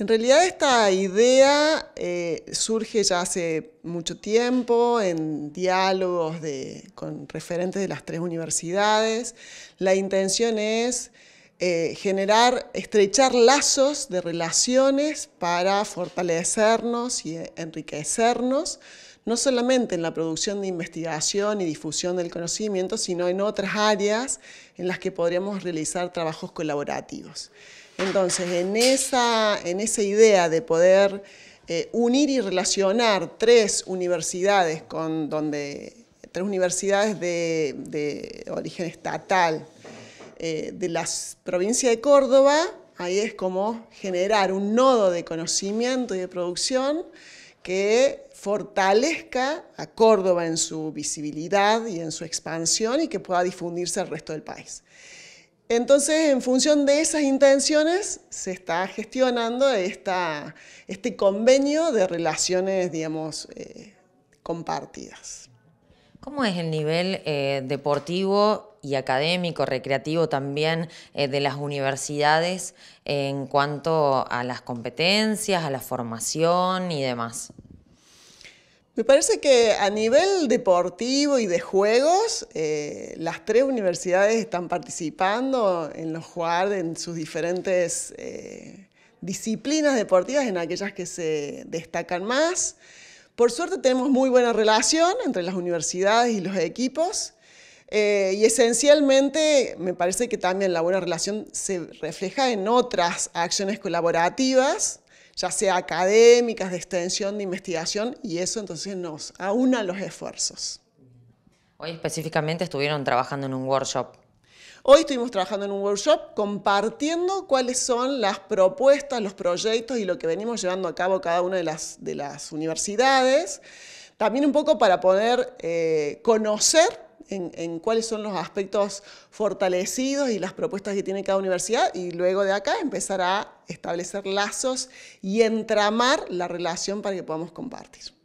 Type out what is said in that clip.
En realidad esta idea eh, surge ya hace mucho tiempo en diálogos con referentes de las tres universidades. La intención es eh, generar, estrechar lazos de relaciones para fortalecernos y enriquecernos no solamente en la producción de investigación y difusión del conocimiento, sino en otras áreas en las que podríamos realizar trabajos colaborativos. Entonces, en esa, idea de poder eh, unir y relacionar tres universidades con donde tres universidades de, origen estatal eh, de la provincia de Córdoba, ahí es como generar un nodo de conocimiento y de producción que fortalezca a Córdoba en su visibilidad y en su expansión y que pueda difundirse al resto del país. Entonces, en función de esas intenciones, se está gestionando este convenio de relaciones, digamos, eh, compartidas. ¿Cómo es el nivel eh, deportivo y académico, recreativo también eh, de las universidades en cuanto a las competencias, a la formación y demás? Me parece que a nivel deportivo y de juegos, eh, las tres universidades están participando en los jugar en sus diferentes disciplinas deportivas, en aquellas que se destacan más. Por suerte tenemos muy buena relación entre las universidades y los equipos. Eh, y esencialmente me parece que también la buena relación se refleja en otras acciones colaborativas, ya sea académicas, de extensión, de investigación, y eso entonces nos aúna los esfuerzos. Hoy específicamente estuvieron trabajando en un workshop Hoy estuvimos trabajando en un workshop compartiendo cuáles son las propuestas, los proyectos y lo que venimos llevando a cabo cada una de las, universidades. También un poco para poder eh, conocer en, en, cuáles son los aspectos fortalecidos y las propuestas que tiene cada universidad y luego de acá empezar a establecer lazos y entramar la relación para que podamos compartir.